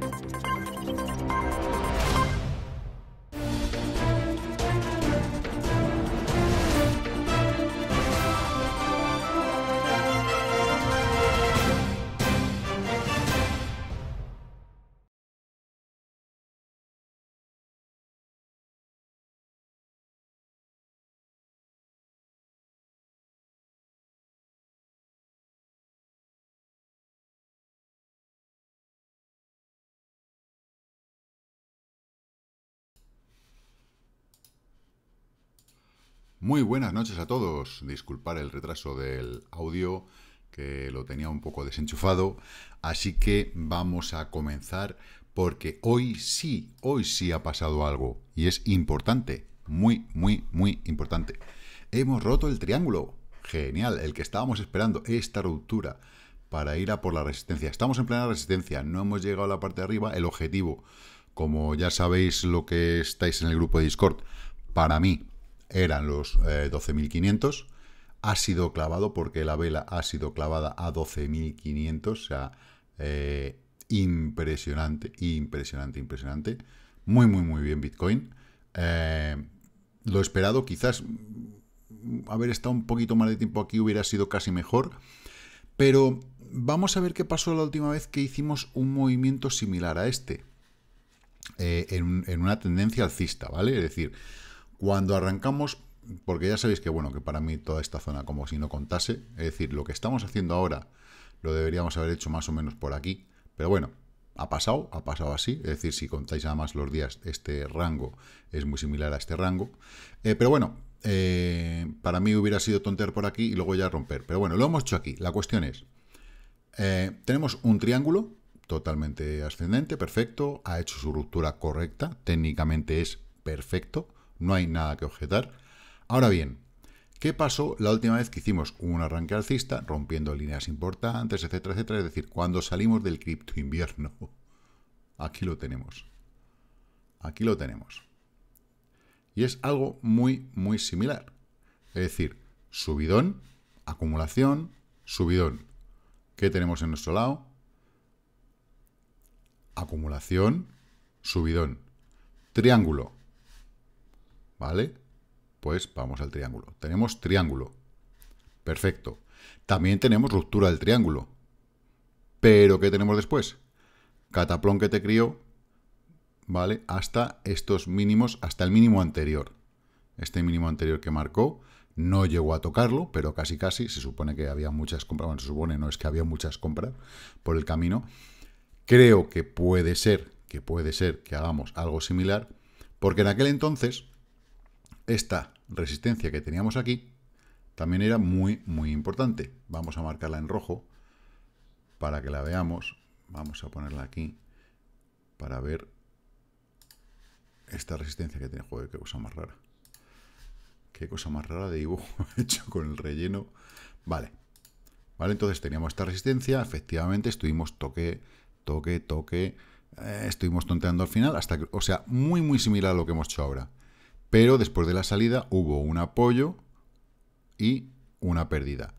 Thank you. Muy buenas noches a todos. Disculpar el retraso del audio, que lo tenía un poco desenchufado. Así que vamos a comenzar porque hoy sí, hoy sí ha pasado algo. Y es importante, muy, muy, muy importante. Hemos roto el triángulo. Genial, el que estábamos esperando, esta ruptura para ir a por la resistencia. Estamos en plena resistencia, no hemos llegado a la parte de arriba. El objetivo, como ya sabéis lo que estáis en el grupo de Discord, para mí, eran los 12.500, eh, ha sido clavado porque la vela ha sido clavada a 12.500, o sea, eh, impresionante, impresionante, impresionante. Muy, muy, muy bien Bitcoin. Eh, lo esperado, quizás haber mm, estado un poquito más de tiempo aquí hubiera sido casi mejor, pero vamos a ver qué pasó la última vez que hicimos un movimiento similar a este. en, en, una tendencia alcista, ¿vale? Es decir, cuando arrancamos, porque ya sabéis que, bueno, que para mí toda esta zona como si no contase, es decir, lo que estamos haciendo ahora lo deberíamos haber hecho más o menos por aquí, pero bueno, ha pasado, ha pasado así, es decir, si contáis además los días, este rango es muy similar a este rango, eh, pero bueno, eh, para mí hubiera sido tontear por aquí y luego ya romper, pero bueno, lo hemos hecho aquí, la cuestión es, eh, tenemos un triángulo totalmente ascendente, perfecto, ha hecho su ruptura correcta, técnicamente es perfecto, no hay nada que objetar. Ahora bien, ¿qué pasó la última vez que hicimos un arranque alcista, rompiendo líneas importantes, etcétera, etcétera? Es decir, cuando salimos del cripto invierno. Aquí lo tenemos. Aquí lo tenemos. Y es algo muy, muy similar. Es decir, subidón, acumulación, subidón. ¿Qué tenemos en nuestro lado? Acumulación, subidón. Triángulo, ¿vale? Pues vamos al triángulo. Tenemos triángulo. Perfecto. También tenemos ruptura del triángulo. Pero, ¿qué tenemos después? Cataplón que te crió, ¿vale? Hasta estos mínimos, hasta el mínimo anterior. Este mínimo anterior que marcó, no llegó a tocarlo, pero casi casi, se supone que había muchas compras, bueno, se supone no es que había muchas compras por el camino. Creo que puede ser, que puede ser que hagamos algo similar, porque en aquel entonces esta resistencia que teníamos aquí también era muy, muy importante. Vamos a marcarla en rojo para que la veamos. Vamos a ponerla aquí para ver esta resistencia que tiene. Joder, qué cosa más rara. Qué cosa más rara de dibujo hecho con el relleno. Vale. Vale, entonces teníamos esta resistencia. Efectivamente, estuvimos toque, toque, toque. Eh, estuvimos tonteando al final hasta que, o sea, muy, muy similar a lo que hemos hecho ahora. Pero después de la salida hubo un apoyo y una pérdida.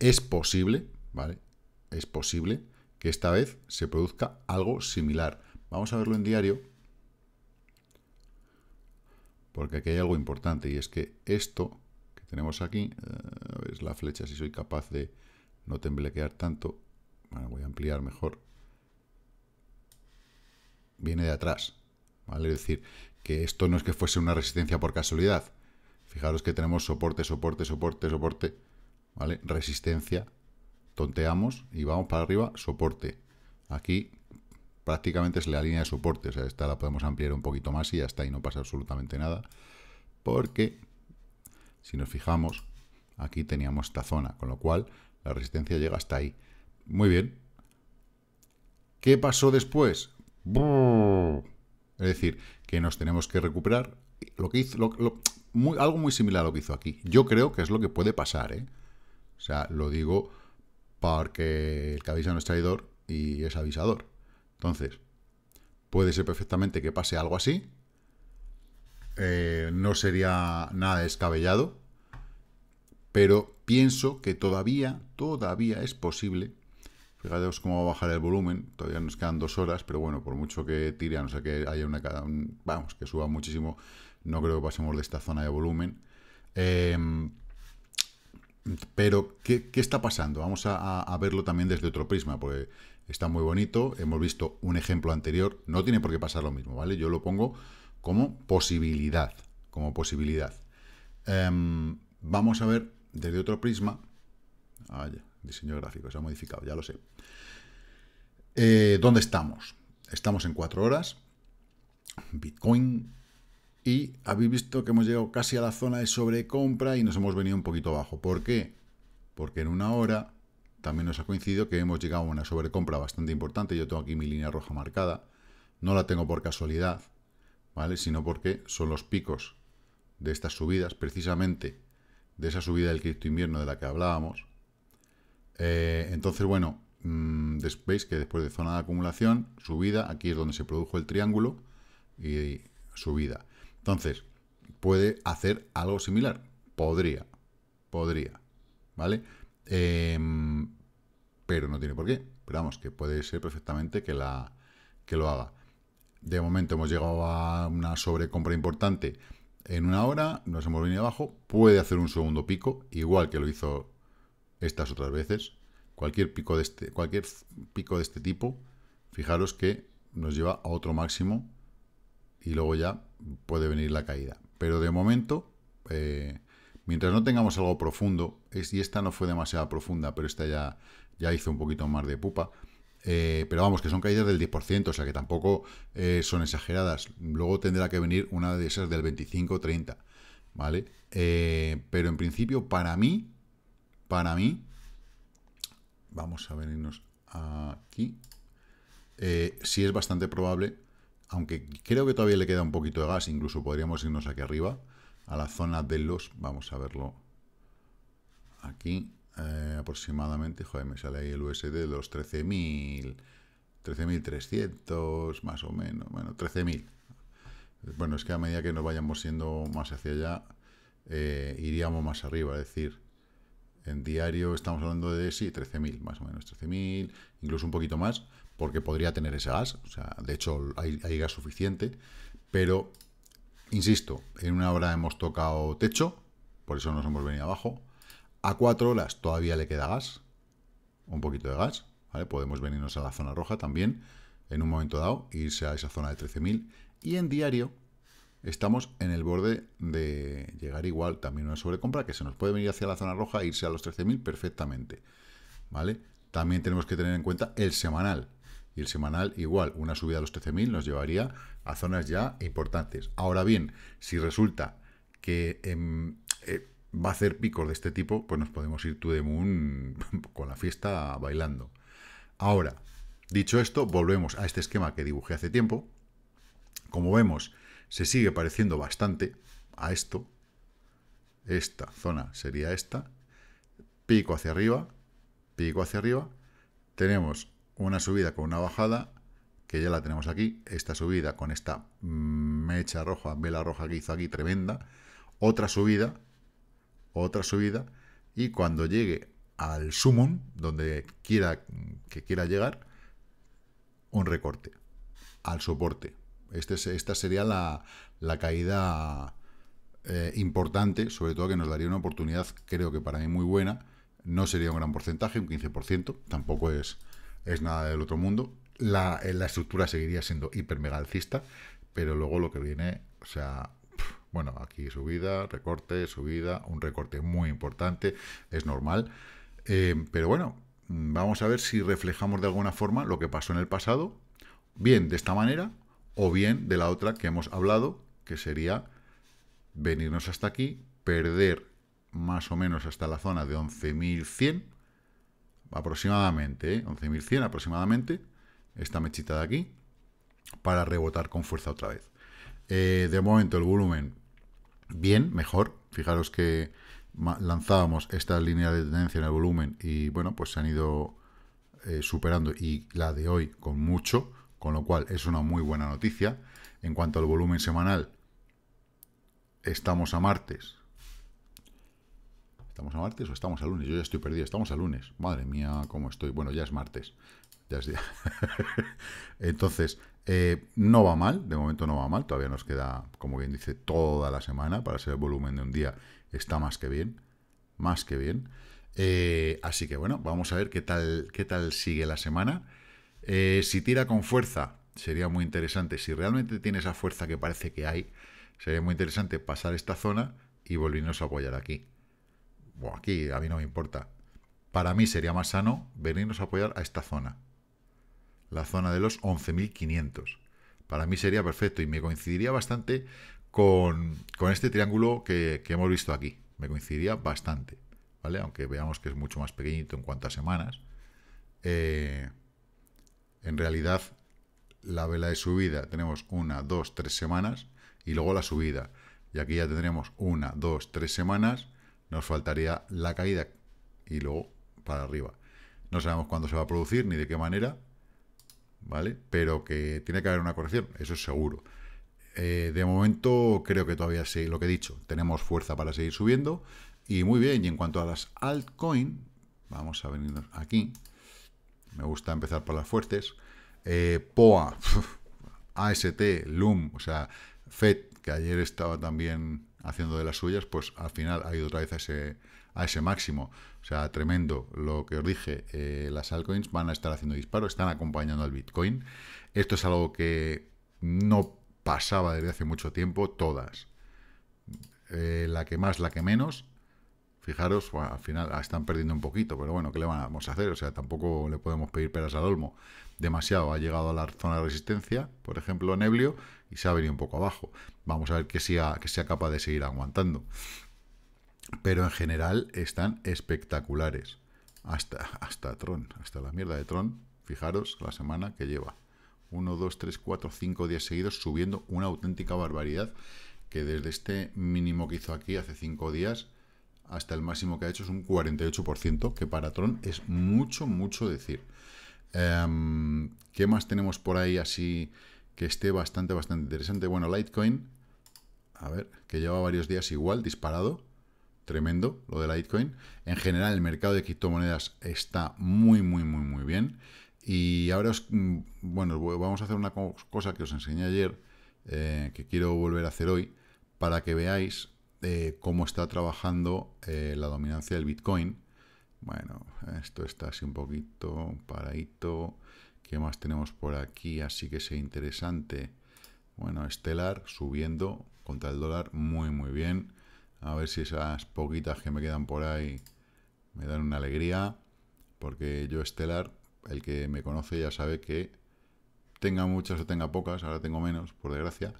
Es posible, ¿vale? Es posible que esta vez se produzca algo similar. Vamos a verlo en diario. Porque aquí hay algo importante y es que esto que tenemos aquí, eh, a es la flecha si soy capaz de no temblequear tanto. voy a ampliar mejor. Viene de atrás, ¿vale? Es decir, que esto no es que fuese una resistencia por casualidad. Fijaros que tenemos soporte, soporte, soporte, soporte, ¿vale? Resistencia, tonteamos y vamos para arriba, soporte. Aquí prácticamente es la línea de soporte, o sea, esta la podemos ampliar un poquito más y hasta ahí no pasa absolutamente nada, porque si nos fijamos, aquí teníamos esta zona, con lo cual la resistencia llega hasta ahí. Muy bien. ¿Qué pasó después? Es decir, que nos tenemos que recuperar. Lo que hizo, algo muy similar a lo que hizo aquí. Yo creo que es lo que puede pasar, ¿eh? O sea, lo digo porque el que no es traidor y es avisador. Entonces, puede ser perfectamente que pase algo así. Eh, no sería nada descabellado. Pero pienso que todavía, todavía es posible Fijaros cómo va a bajar el volumen. Todavía nos quedan dos horas, pero bueno, por mucho que tire, a no ser que haya una... Vamos, que suba muchísimo, no creo que pasemos de esta zona de volumen. Em, pero, ¿qué, está pasando? Vamos a, verlo también desde otro prisma, porque está muy bonito. Hemos visto un ejemplo anterior. No tiene por qué pasar lo mismo, ¿vale? Yo lo pongo como posibilidad, como posibilidad. Em, vamos a ver desde otro prisma. Ah, diseño gráfico, se ha modificado, ya lo sé. Eh, ¿Dónde estamos? Estamos en 4 horas, Bitcoin, y habéis visto que hemos llegado casi a la zona de sobrecompra y nos hemos venido un poquito abajo. ¿Por qué? Porque en una hora también nos ha coincidido que hemos llegado a una sobrecompra bastante importante. Yo tengo aquí mi línea roja marcada. No la tengo por casualidad, ¿vale? Sino porque son los picos de estas subidas, precisamente de esa subida del cripto invierno de la que hablábamos, eh, entonces, bueno, mm, después veis que después de zona de acumulación, subida, aquí es donde se produjo el triángulo y subida. Entonces, puede hacer algo similar. Podría, podría, ¿vale? Em, pero no tiene por qué. Pero vamos, que puede ser perfectamente que, la, que lo haga. De momento hemos llegado a una sobrecompra importante en una hora, nos hemos venido abajo, puede hacer un segundo pico, igual que lo hizo estas otras veces, cualquier pico de este, cualquier pico de este tipo, fijaros que nos lleva a otro máximo y luego ya puede venir la caída. Pero de momento, eh, mientras no tengamos algo profundo, y esta no fue demasiado profunda, pero esta ya, ya hizo un poquito más de pupa, eh, pero vamos, que son caídas del 10%, o sea que tampoco eh, son exageradas. Luego tendrá que venir una de esas del 25-30, ¿vale? pero en principio, para mí, para mí, vamos a venirnos aquí, si eh, sí es bastante probable, aunque creo que todavía le queda un poquito de gas, incluso podríamos irnos aquí arriba, a la zona de los, vamos a verlo aquí, eh, aproximadamente, joder, me sale ahí el USD de los 13.000, 13.300, más o menos, bueno, 13.000. Bueno, es que a medida que nos vayamos siendo más hacia allá, eh, iríamos más arriba, es decir, en diario estamos hablando de, sí, 13.000, más o menos, 13.000, incluso un poquito más, porque podría tener ese gas. O sea, de hecho, hay, gas suficiente, pero, insisto, en una hora hemos tocado techo, por eso nos hemos venido abajo. A cuatro horas todavía le queda gas, un poquito de gas, ¿vale? Podemos venirnos a la zona roja también, en un momento dado, irse a esa zona de 13.000. Y en diario estamos en el borde de llegar igual también una sobrecompra que se nos puede venir hacia la zona roja e irse a los 13.000 perfectamente. ¿Vale? También tenemos que tener en cuenta el semanal. Y el semanal igual, una subida a los 13.000 nos llevaría a zonas ya importantes. Ahora bien, si resulta que em, eh, va a hacer picos de este tipo, pues nos podemos ir to the moon con la fiesta bailando. Ahora, dicho esto, volvemos a este esquema que dibujé hace tiempo. Como vemos, se sigue pareciendo bastante a esto. Esta zona sería esta. Pico hacia arriba, pico hacia arriba. Tenemos una subida con una bajada, que ya la tenemos aquí. Esta subida con esta mecha roja, vela roja que hizo aquí, tremenda. Otra subida, otra subida. Y cuando llegue al sumum, donde quiera que quiera llegar, un recorte al soporte, este esta sería la, caída eh, importante, sobre todo que nos daría una oportunidad, creo que para mí muy buena. No sería un gran porcentaje, un 15%, tampoco es, es nada del otro mundo. La, eh, la estructura seguiría siendo hiper alcista, pero luego lo que viene, o sea, bueno, aquí subida, recorte, subida, un recorte muy importante, es normal. Eh, pero bueno, mm, vamos a ver si reflejamos de alguna forma lo que pasó en el pasado, bien de esta manera o bien de la otra que hemos hablado, que sería venirnos hasta aquí, perder más o menos hasta la zona de 11.100, aproximadamente, 11.100 ¿eh? aproximadamente, esta mechita de aquí, para rebotar con fuerza otra vez. Eh, de momento el volumen, bien, mejor. Fijaros que lanzábamos esta línea de tendencia en el volumen y bueno, pues se han ido eh, superando y la de hoy con mucho, con lo cual es una muy buena noticia. En cuanto al volumen semanal, estamos a martes. ¿Estamos a martes o estamos a lunes? Yo ya estoy perdido, estamos a lunes. Madre mía, cómo estoy. Bueno, ya es martes. Ya Entonces, eh, no va mal, de momento no va mal. Todavía nos queda, como bien dice, toda la semana. Para ser el volumen de un día está más que bien. Más que bien. Eh, así que bueno, vamos a ver qué tal, qué tal sigue la semana. Eh, si tira con fuerza, sería muy interesante. Si realmente tiene esa fuerza que parece que hay, sería muy interesante pasar esta zona y volvernos a apoyar aquí. O aquí, a mí no me importa. Para mí sería más sano venirnos a apoyar a esta zona. La zona de los 11.500. Para mí sería perfecto y me coincidiría bastante con, este triángulo que, hemos visto aquí. Me coincidiría bastante. ¿Vale? Aunque veamos que es mucho más pequeñito en cuantas semanas. Eh, en realidad la vela de subida tenemos una, dos, tres semanas y luego la subida. Y aquí ya tendremos una, dos, tres semanas, nos faltaría la caída y luego para arriba. No sabemos cuándo se va a producir ni de qué manera, ¿vale? Pero que tiene que haber una corrección, eso es seguro. Eh, de momento creo que todavía sí, lo que he dicho, tenemos fuerza para seguir subiendo. Y muy bien, y en cuanto a las altcoins, vamos a venir aquí me gusta empezar por las fuertes. Eh, POA, AST, LUM, o sea, FED, que ayer estaba también haciendo de las suyas, pues al final ha ido otra vez a ese, máximo. O sea, tremendo lo que os dije. Eh, las altcoins van a estar haciendo disparos, están acompañando al Bitcoin. Esto es algo que no pasaba desde hace mucho tiempo, todas. Eh, la que más, la que menos, Fijaros, al final ah, están perdiendo un poquito, pero bueno, ¿qué le vamos a hacer? O sea, tampoco le podemos pedir peras al olmo. Demasiado ha llegado a la zona de resistencia, por ejemplo, Neblio, y se ha venido un poco abajo. Vamos a ver que sea, que sea capaz de seguir aguantando. Pero en general están espectaculares. Hasta, hasta Tron, hasta la mierda de Tron. Fijaros la semana que lleva. Uno, dos, tres, cuatro, cinco días seguidos subiendo una auténtica barbaridad que desde este mínimo que hizo aquí hace cinco días hasta el máximo que ha hecho es un 48%, que para Tron es mucho, mucho decir. Em, ¿Qué más tenemos por ahí así que esté bastante, bastante interesante? Bueno, Litecoin, a ver, que lleva varios días igual, disparado, tremendo lo de Litecoin. En general, el mercado de criptomonedas está muy, muy, muy, muy bien. Y ahora, mm, bueno, vamos a hacer una cosa que os enseñé ayer, eh, que quiero volver a hacer hoy, para que veáis cómo está trabajando eh, la dominancia del Bitcoin. Bueno, esto está así un poquito paradito. ¿Qué más tenemos por aquí? Así que sea interesante. Bueno, Estelar subiendo contra el dólar muy, muy bien. A ver si esas poquitas que me quedan por ahí me dan una alegría. Porque yo Estelar, el que me conoce ya sabe que tenga muchas o tenga pocas, ahora tengo menos, por desgracia.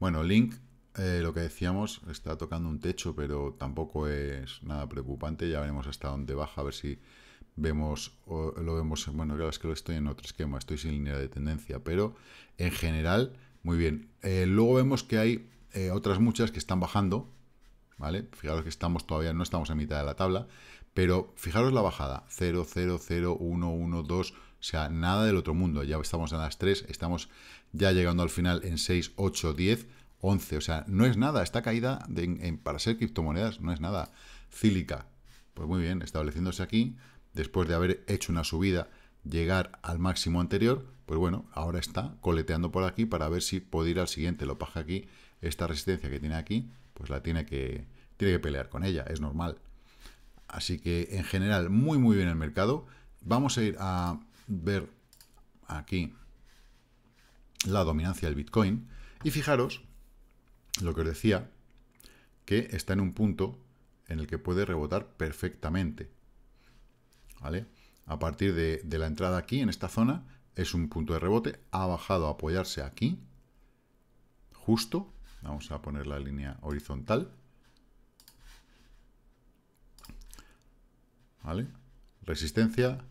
Bueno, Link eh, lo que decíamos, está tocando un techo, pero tampoco es nada preocupante. Ya veremos hasta dónde baja, a ver si vemos lo vemos. Bueno, claro, es que lo estoy en otro esquema, estoy sin línea de tendencia, pero en general, muy bien. Eh, luego vemos que hay eh, otras muchas que están bajando, ¿vale? Fijaros que estamos todavía, no estamos a mitad de la tabla, pero fijaros la bajada: 0, 0, 0, 1, 1, 2. O sea, nada del otro mundo. Ya estamos en las 3, estamos ya llegando al final en 6, 8, 10 11, o sea, no es nada, esta caída para ser criptomonedas no es nada. Cílica, pues muy bien, estableciéndose aquí, después de haber hecho una subida, llegar al máximo anterior, pues bueno, ahora está coleteando por aquí para ver si puede ir al siguiente. Lo paja aquí, esta resistencia que tiene aquí, pues la tiene que, tiene que pelear con ella, es normal. Así que en general, muy muy bien el mercado. Vamos a ir a ver aquí la dominancia del Bitcoin. Y fijaros lo que os decía, que está en un punto en el que puede rebotar perfectamente. ¿Vale? A partir de, la entrada aquí, en esta zona, es un punto de rebote, ha bajado a apoyarse aquí, justo, vamos a poner la línea horizontal, Resistencia,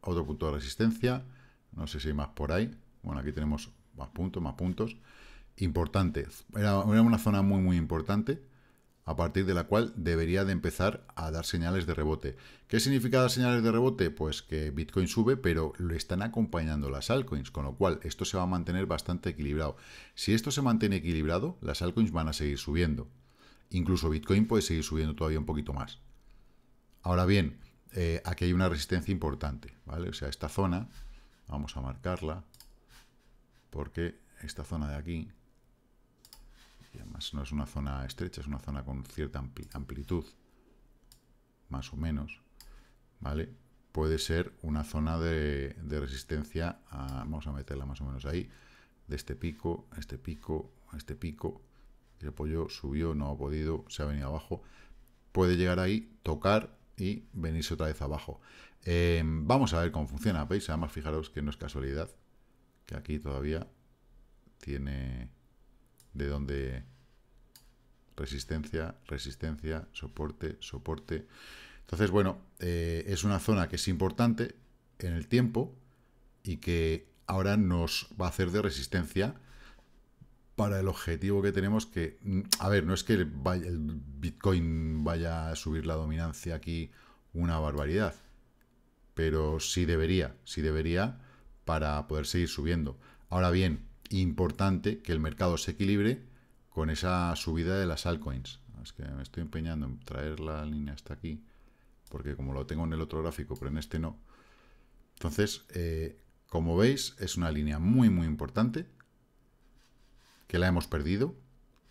otro punto de resistencia, no sé si hay más por ahí, bueno, aquí tenemos más puntos, más puntos, importante. Era, una zona muy, muy importante a partir de la cual debería de empezar a dar señales de rebote. ¿Qué significa dar señales de rebote? Pues que Bitcoin sube, pero lo están acompañando las altcoins, con lo cual esto se va a mantener bastante equilibrado. Si esto se mantiene equilibrado, las altcoins van a seguir subiendo. Incluso Bitcoin puede seguir subiendo todavía un poquito más. Ahora bien, eh, aquí hay una resistencia importante, ¿vale? O sea, esta zona, vamos a marcarla, porque esta zona de aquí y además no es una zona estrecha, es una zona con cierta amplitud, más o menos, ¿vale? Puede ser una zona de, resistencia, vamos a meterla más o menos ahí, de este pico, este pico, este pico, el apoyo subió, no ha podido, se ha venido abajo, puede llegar ahí, tocar y venirse otra vez abajo. Em, vamos a ver cómo funciona, ¿veis? Además, fijaros que no es casualidad que aquí todavía tiene de donde resistencia, resistencia, soporte, soporte. Entonces, bueno, eh, es una zona que es importante en el tiempo y que ahora nos va a hacer de resistencia para el objetivo que tenemos que... A ver, no es que el Bitcoin vaya a subir la dominancia aquí una barbaridad, pero sí debería, sí debería para poder seguir subiendo. Ahora bien, importante que el mercado se equilibre con esa subida de las altcoins. Es que me estoy empeñando en traer la línea hasta aquí, porque como lo tengo en el otro gráfico, pero en este no. Entonces, eh, como veis, es una línea muy, muy importante, que la hemos perdido.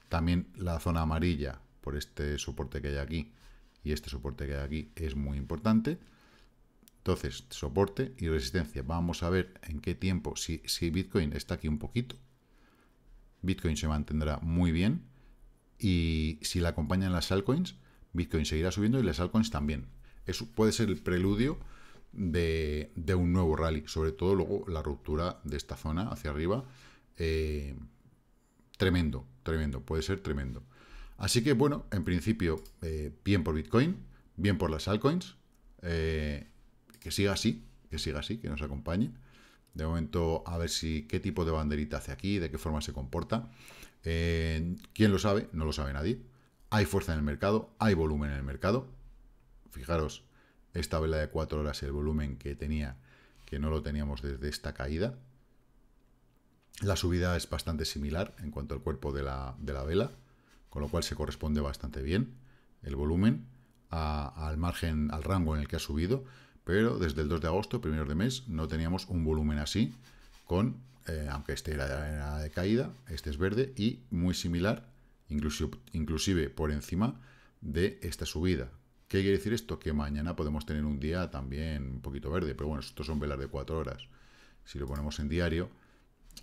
También la zona amarilla, por este soporte que hay aquí, y este soporte que hay aquí, es muy importante. Entonces, soporte y resistencia. Vamos a ver en qué tiempo, si, Bitcoin está aquí un poquito, Bitcoin se mantendrá muy bien. Y si la acompañan las altcoins, Bitcoin seguirá subiendo y las altcoins también. Eso puede ser el preludio de, un nuevo rally. Sobre todo luego la ruptura de esta zona hacia arriba. Eh, tremendo, tremendo, puede ser tremendo. Así que bueno, en principio, eh, bien por Bitcoin, bien por las altcoins. Eh, que siga así, que siga así, que nos acompañe. De momento, a ver si qué tipo de banderita hace aquí, de qué forma se comporta. Eh, ¿Quién lo sabe? No lo sabe nadie. Hay fuerza en el mercado, hay volumen en el mercado. Fijaros, esta vela de 4 horas, el volumen que tenía, que no lo teníamos desde esta caída. La subida es bastante similar en cuanto al cuerpo de la, vela, con lo cual se corresponde bastante bien el volumen al margen, al rango en el que ha subido pero desde el 2 de agosto, primero de mes, no teníamos un volumen así, con, eh, aunque este era, de caída, este es verde, y muy similar, inclusive, inclusive por encima de esta subida. ¿Qué quiere decir esto? Que mañana podemos tener un día también un poquito verde, pero bueno, estos son velas de 4 horas. Si lo ponemos en diario,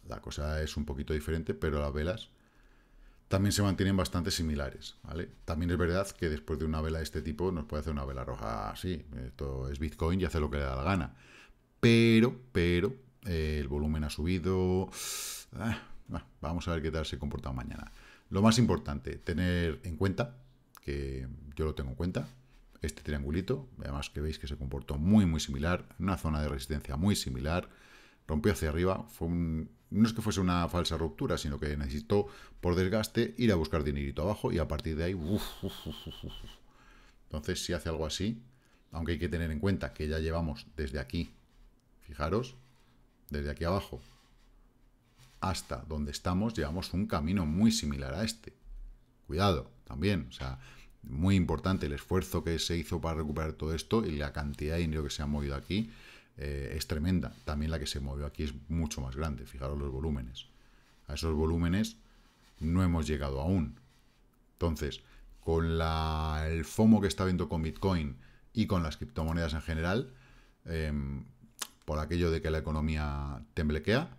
la cosa es un poquito diferente, pero las velas también se mantienen bastante similares, ¿vale? También es verdad que después de una vela de este tipo nos puede hacer una vela roja así, esto es Bitcoin y hace lo que le da la gana, pero, pero, eh, el volumen ha subido, ah, vamos a ver qué tal se comporta mañana. Lo más importante, tener en cuenta, que yo lo tengo en cuenta, este triangulito, además que veis que se comportó muy, muy similar, una zona de resistencia muy similar, rompió hacia arriba, fue un, no es que fuese una falsa ruptura, sino que necesitó, por desgaste, ir a buscar dinerito abajo y a partir de ahí... Entonces, si hace algo así, aunque hay que tener en cuenta que ya llevamos desde aquí, fijaros, desde aquí abajo hasta donde estamos, llevamos un camino muy similar a este. Cuidado, también, o sea, muy importante el esfuerzo que se hizo para recuperar todo esto y la cantidad de dinero que se ha movido aquí eh, es tremenda. También la que se movió aquí es mucho más grande. Fijaros los volúmenes. A esos volúmenes no hemos llegado aún. Entonces, con el FOMO que está viendo con Bitcoin y con las criptomonedas en general, em, por aquello de que la economía temblequea,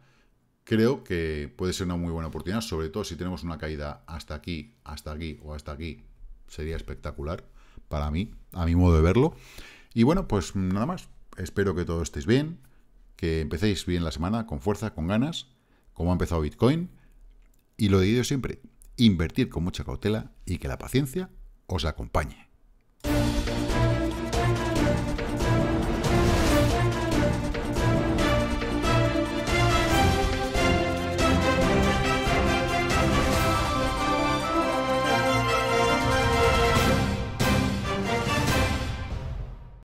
creo que puede ser una muy buena oportunidad, sobre todo si tenemos una caída hasta aquí, hasta aquí o hasta aquí, sería espectacular para mí, a mi modo de verlo. Y bueno, pues nada más, espero que todos estéis bien, que empecéis bien la semana, con fuerza, con ganas, como ha empezado Bitcoin. Y lo digo siempre, invertir con mucha cautela y que la paciencia os acompañe.